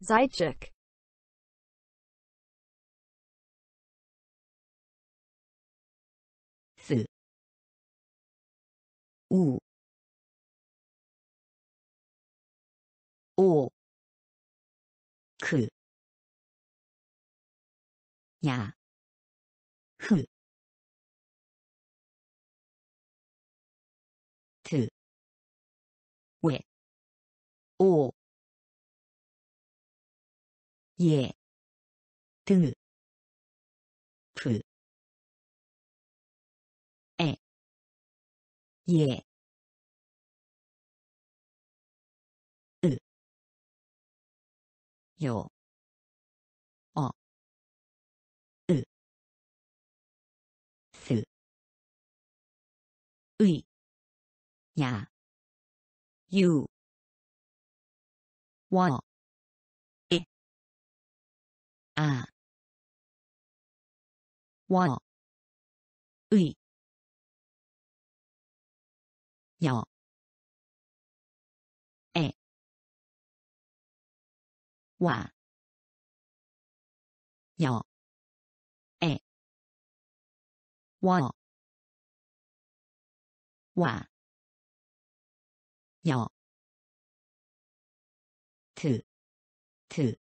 塞切克。釜。乌。奥。克。呀。呼。特。卫。奥。예 등을 프 에, 예, 으, 요, 어, 으, 스, 의, 야, 유, 원, a wall 의 여, 에, 와, 여, 에, 와, 와, 여, 드, 드,